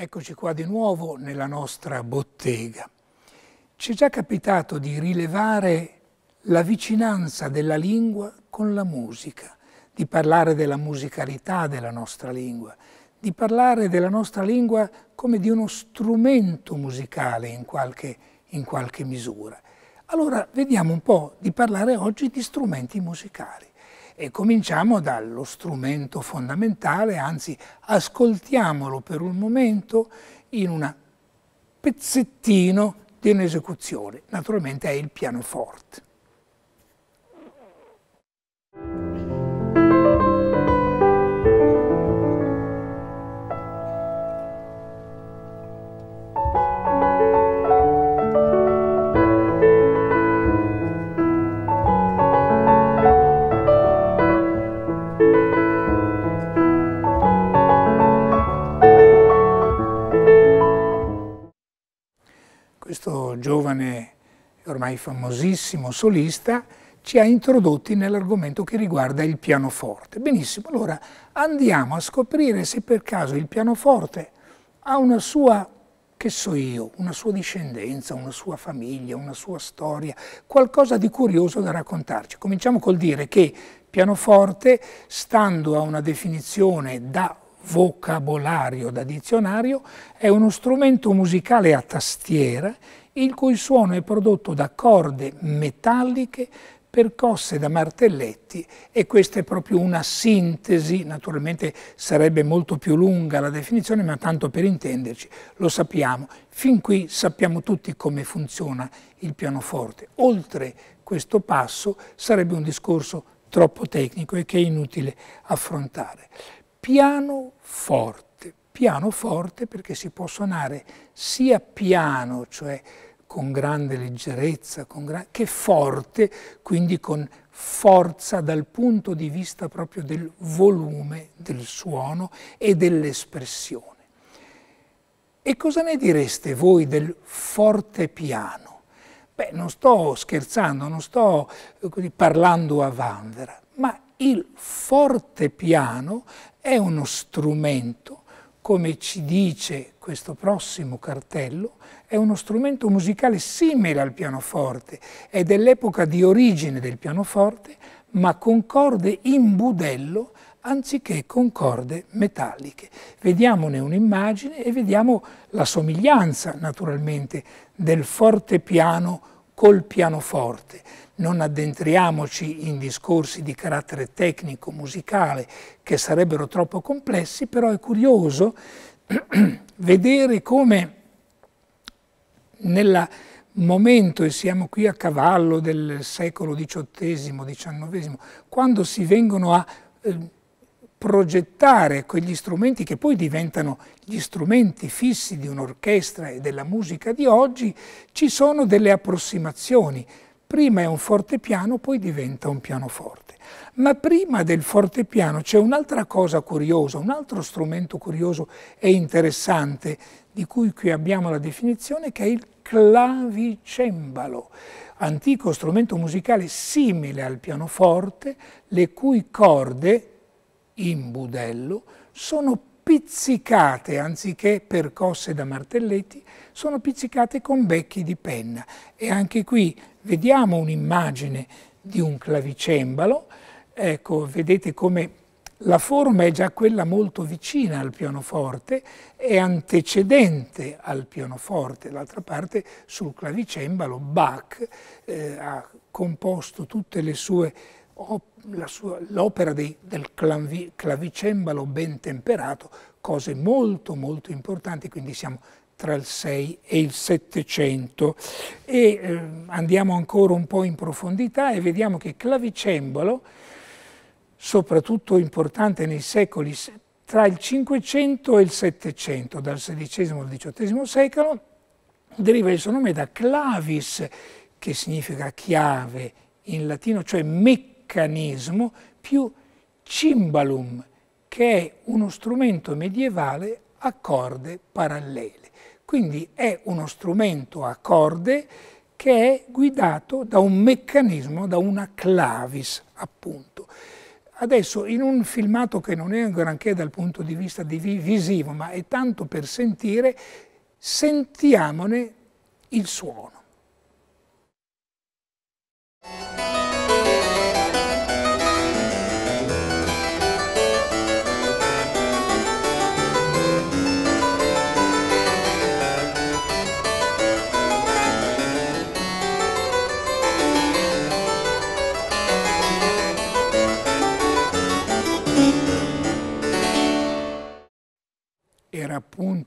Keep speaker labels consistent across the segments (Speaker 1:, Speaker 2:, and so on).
Speaker 1: Eccoci qua di nuovo nella nostra bottega. Ci è già capitato di rilevare la vicinanza della lingua con la musica, di parlare della musicalità della nostra lingua, di parlare della nostra lingua come di uno strumento musicale in qualche, in qualche misura. Allora vediamo un po' di parlare oggi di strumenti musicali. E cominciamo dallo strumento fondamentale, anzi ascoltiamolo per un momento in un pezzettino di un'esecuzione. Naturalmente è il pianoforte. ormai famosissimo solista, ci ha introdotti nell'argomento che riguarda il pianoforte. Benissimo, allora andiamo a scoprire se per caso il pianoforte ha una sua, che so io, una sua discendenza, una sua famiglia, una sua storia, qualcosa di curioso da raccontarci. Cominciamo col dire che pianoforte, stando a una definizione da vocabolario da dizionario, è uno strumento musicale a tastiera il cui suono è prodotto da corde metalliche percosse da martelletti e questa è proprio una sintesi, naturalmente sarebbe molto più lunga la definizione, ma tanto per intenderci lo sappiamo. Fin qui sappiamo tutti come funziona il pianoforte. Oltre questo passo sarebbe un discorso troppo tecnico e che è inutile affrontare piano forte, piano forte perché si può suonare sia piano, cioè con grande leggerezza, con gra che forte, quindi con forza dal punto di vista proprio del volume del suono e dell'espressione. E cosa ne direste voi del forte piano? Beh, non sto scherzando, non sto eh, parlando a Vandera, ma il forte piano è uno strumento, come ci dice questo prossimo cartello, è uno strumento musicale simile al pianoforte, è dell'epoca di origine del pianoforte, ma con corde in budello anziché con corde metalliche. Vediamone un'immagine e vediamo la somiglianza, naturalmente, del fortepiano col pianoforte non addentriamoci in discorsi di carattere tecnico, musicale, che sarebbero troppo complessi, però è curioso vedere come nel momento, e siamo qui a cavallo del secolo XVIII, XIX, quando si vengono a ehm, progettare quegli strumenti che poi diventano gli strumenti fissi di un'orchestra e della musica di oggi, ci sono delle approssimazioni. Prima è un fortepiano, poi diventa un pianoforte. Ma prima del fortepiano c'è un'altra cosa curiosa, un altro strumento curioso e interessante, di cui qui abbiamo la definizione, che è il clavicembalo, antico strumento musicale simile al pianoforte, le cui corde in budello sono pizzicate anziché percosse da martelletti, sono pizzicate con becchi di penna. E anche qui vediamo un'immagine di un clavicembalo, ecco, vedete come la forma è già quella molto vicina al pianoforte, è antecedente al pianoforte. D'altra parte sul clavicembalo Bach eh, ha composto tutte le sue l'opera del clavicembalo ben temperato, cose molto molto importanti, quindi siamo tra il 6 e il 700 e eh, andiamo ancora un po' in profondità e vediamo che clavicembalo, soprattutto importante nei secoli tra il 500 e il 700, dal XVI al XVIII secolo, deriva il suo nome da clavis, che significa chiave in latino, cioè meccanismo meccanismo più cimbalum, che è uno strumento medievale a corde parallele. Quindi è uno strumento a corde che è guidato da un meccanismo, da una clavis appunto. Adesso in un filmato che non è granché dal punto di vista di visivo, ma è tanto per sentire, sentiamone il suono.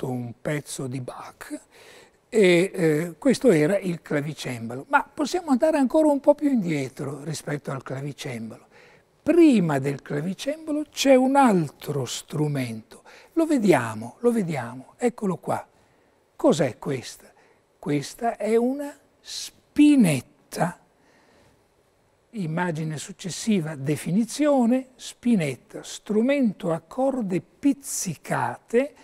Speaker 1: appunto un pezzo di Bach e eh, questo era il clavicembalo. Ma possiamo andare ancora un po' più indietro rispetto al clavicembalo. Prima del clavicembalo c'è un altro strumento. Lo vediamo, lo vediamo, eccolo qua. Cos'è questa? Questa è una spinetta. Immagine successiva, definizione, spinetta, strumento a corde pizzicate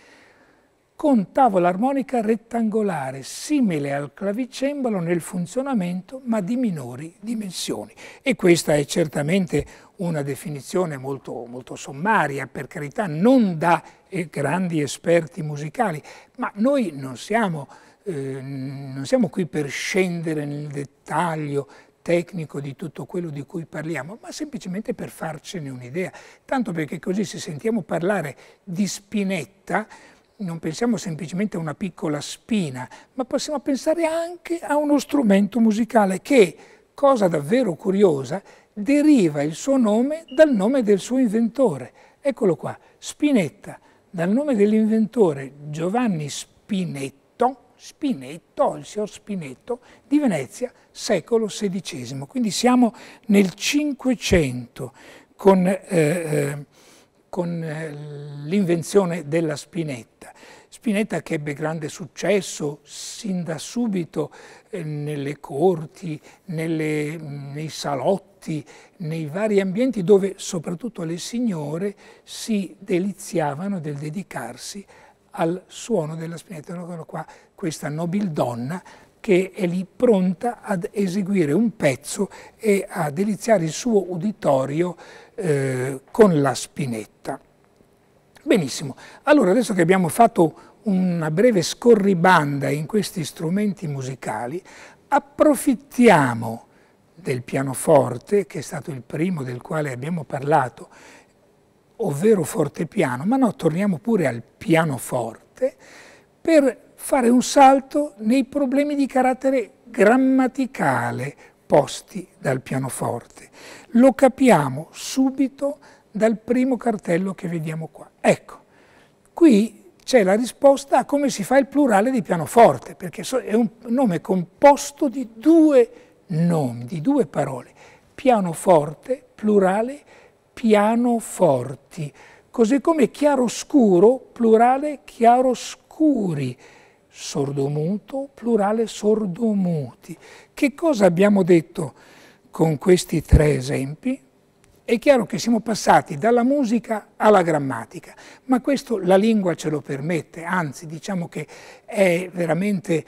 Speaker 1: con tavola armonica rettangolare, simile al clavicembalo nel funzionamento, ma di minori dimensioni. E questa è certamente una definizione molto, molto sommaria, per carità, non da eh, grandi esperti musicali, ma noi non siamo, eh, non siamo qui per scendere nel dettaglio tecnico di tutto quello di cui parliamo, ma semplicemente per farcene un'idea, tanto perché così se sentiamo parlare di Spinetta, non pensiamo semplicemente a una piccola spina, ma possiamo pensare anche a uno strumento musicale che, cosa davvero curiosa, deriva il suo nome dal nome del suo inventore. Eccolo qua, Spinetta, dal nome dell'inventore Giovanni Spinetto, Spinetto, il signor Spinetto, di Venezia, secolo XVI. Quindi siamo nel Cinquecento con... Eh, eh con eh, l'invenzione della spinetta. Spinetta che ebbe grande successo sin da subito eh, nelle corti, nelle, nei salotti, nei vari ambienti dove soprattutto le signore si deliziavano del dedicarsi al suono della spinetta. Allora qua questa nobildonna che è lì pronta ad eseguire un pezzo e a deliziare il suo uditorio eh, con la spinetta. Benissimo, allora adesso che abbiamo fatto una breve scorribanda in questi strumenti musicali, approfittiamo del pianoforte, che è stato il primo del quale abbiamo parlato, ovvero fortepiano, ma no, torniamo pure al pianoforte, per fare un salto nei problemi di carattere grammaticale posti dal pianoforte. Lo capiamo subito dal primo cartello che vediamo qua. Ecco, qui c'è la risposta a come si fa il plurale di pianoforte, perché è un nome composto di due nomi, di due parole. Pianoforte, plurale, pianoforti. Così come chiaroscuro, plurale, chiaroscuri sordomuto, plurale sordomuti. Che cosa abbiamo detto con questi tre esempi? È chiaro che siamo passati dalla musica alla grammatica, ma questo la lingua ce lo permette, anzi diciamo che è veramente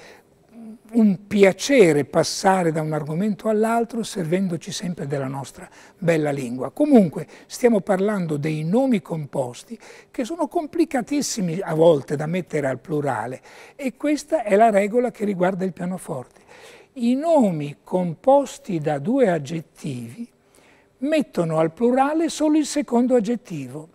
Speaker 1: un piacere passare da un argomento all'altro servendoci sempre della nostra bella lingua. Comunque stiamo parlando dei nomi composti che sono complicatissimi a volte da mettere al plurale e questa è la regola che riguarda il pianoforte. I nomi composti da due aggettivi mettono al plurale solo il secondo aggettivo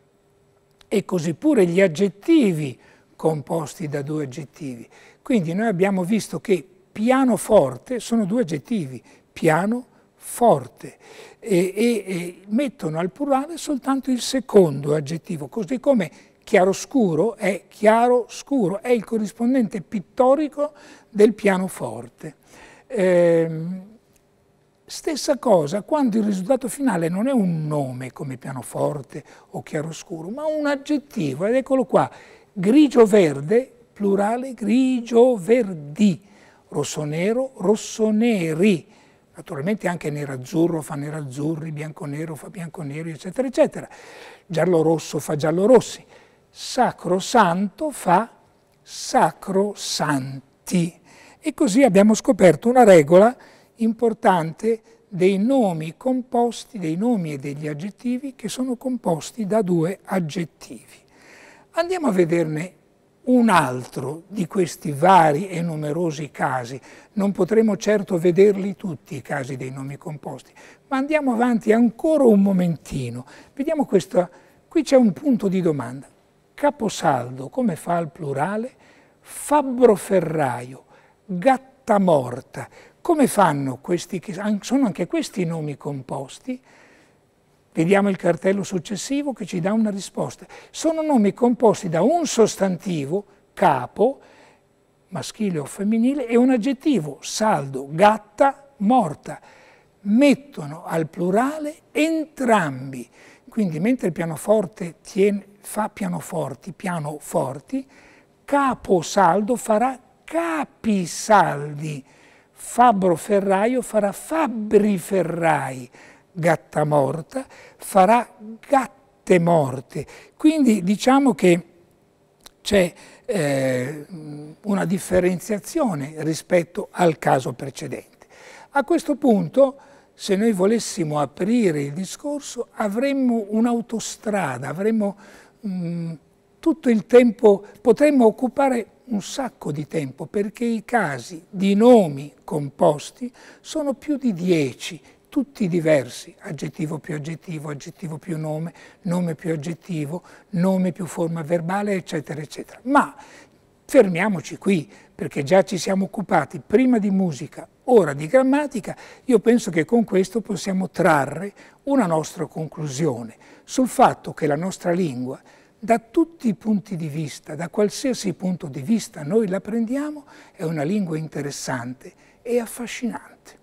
Speaker 1: e così pure gli aggettivi composti da due aggettivi. Quindi noi abbiamo visto che pianoforte sono due aggettivi, piano forte e, e, e, mettono al plurale soltanto il secondo aggettivo, così come chiaroscuro è chiaroscuro, è il corrispondente pittorico del pianoforte. Ehm, stessa cosa quando il risultato finale non è un nome come pianoforte o chiaroscuro, ma un aggettivo, ed eccolo qua, grigio-verde, plurale grigio-verdi, rosso-nero, rosso-neri, naturalmente anche nero-azzurro fa nero-azzurri, bianco-nero fa bianco-neri, eccetera, eccetera, giallo-rosso fa giallo-rossi, sacro-santo fa sacro-santi. E così abbiamo scoperto una regola importante dei nomi composti, dei nomi e degli aggettivi che sono composti da due aggettivi. Andiamo a vederne un altro di questi vari e numerosi casi. Non potremo certo vederli tutti i casi dei nomi composti, ma andiamo avanti ancora un momentino. Vediamo questo, qui c'è un punto di domanda. Caposaldo, come fa al plurale? Fabbroferraio, gattamorta. Come fanno questi, sono anche questi nomi composti? Vediamo il cartello successivo che ci dà una risposta. Sono nomi composti da un sostantivo, capo, maschile o femminile, e un aggettivo, saldo, gatta, morta. Mettono al plurale entrambi. Quindi mentre il pianoforte tiene, fa pianoforti, pianoforti, capo saldo farà capisaldi. Fabbro ferraio farà fabbri ferrai gatta morta, farà gatte morte. Quindi diciamo che c'è eh, una differenziazione rispetto al caso precedente. A questo punto, se noi volessimo aprire il discorso, avremmo un'autostrada, avremmo mh, mm, tutto il tempo, potremmo occupare un sacco di tempo perché i casi di nomi composti sono più di dieci tutti diversi, aggettivo più aggettivo, aggettivo più nome, nome più aggettivo, nome più forma verbale, eccetera, eccetera. Ma fermiamoci qui, perché già ci siamo occupati prima di musica, ora di grammatica, io penso che con questo possiamo trarre una nostra conclusione sul fatto che la nostra lingua, da tutti i punti di vista, da qualsiasi punto di vista noi la prendiamo, è una lingua interessante e affascinante.